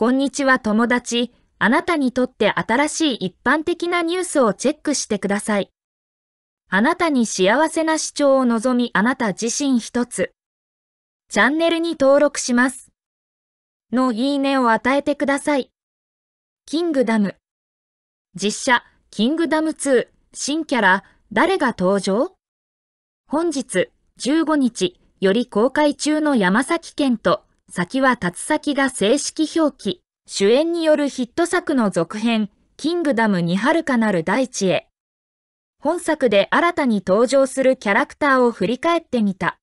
こんにちは友達。あなたにとって新しい一般的なニュースをチェックしてください。あなたに幸せな視聴を望みあなた自身一つ。チャンネルに登録します。のいいねを与えてください。キングダム。実写、キングダム2、新キャラ、誰が登場本日、15日、より公開中の山崎県と先は立先が正式表記、主演によるヒット作の続編、キングダムに遥かなる大地へ。本作で新たに登場するキャラクターを振り返ってみた。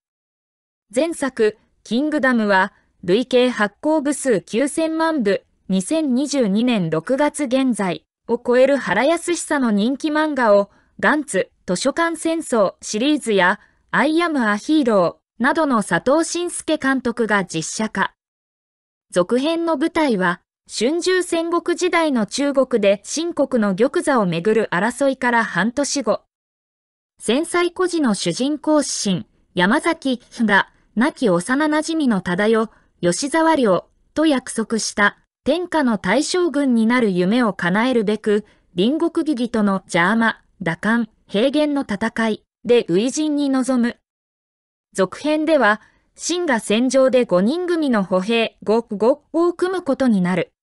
前作、キングダムは、累計発行部数9000万部、2022年6月現在を超える原し久の人気漫画を、ガンツ、図書館戦争シリーズや、アイアムアヒーロー、などの佐藤晋介監督が実写化。続編の舞台は、春秋戦国時代の中国で秦国の玉座をめぐる争いから半年後。戦災孤児の主人公神、山崎が、亡き幼馴染の忠代、吉沢亮と約束した天下の大将軍になる夢を叶えるべく、隣国義義との邪魔、打艦、平原の戦いで初陣に臨む。続編では、シンが戦場で5人組の歩兵5、5を組むことになる。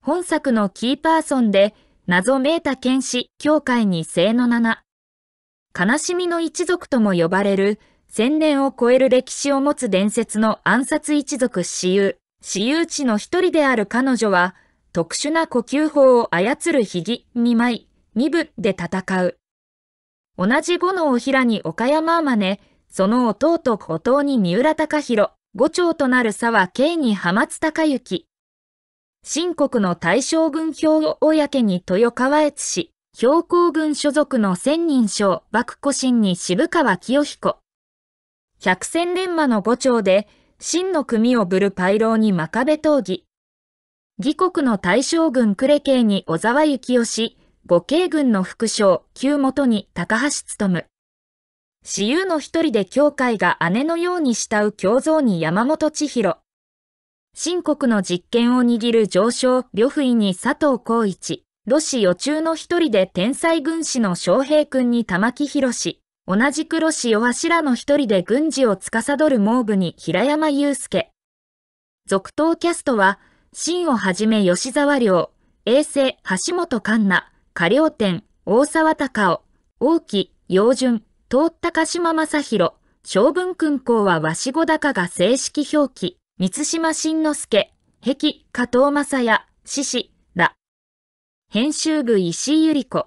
本作のキーパーソンで、謎めいた剣士、教会に聖の七。悲しみの一族とも呼ばれる、千年を超える歴史を持つ伝説の暗殺一族私有、私有地の一人である彼女は、特殊な呼吸法を操る秘技、二枚、二部で戦う。同じ五のおひらに岡山あまね、その弟と孤島に三浦隆弘、五長となる沢慶に浜津隆之。新国の大将軍兵庫公に豊川越氏、兵庫軍所属の千人将幕古神に渋川清彦。百戦錬磨の五長で、真の組をぶるパイローに真壁闘技。義国の大将軍呉慶に小沢幸義、五慶軍の副将、旧元に高橋務。私有の一人で教会が姉のように慕う教像に山本千尋。新国の実権を握る上昇、呂不韋に佐藤光一。ロシ予中の一人で天才軍師の昌平君に玉木宏。同じくロシしらの一人で軍事を司る毛具に平山祐介。続投キャストは、新をはじめ吉沢亮、衛星橋本環奈、加良天、大沢隆夫、大木、洋順。通った鹿島正宏、将軍君公は和子高が正式表記、三島慎之介、壁、加藤正也、獅子、ら。編集部石井ゆり子。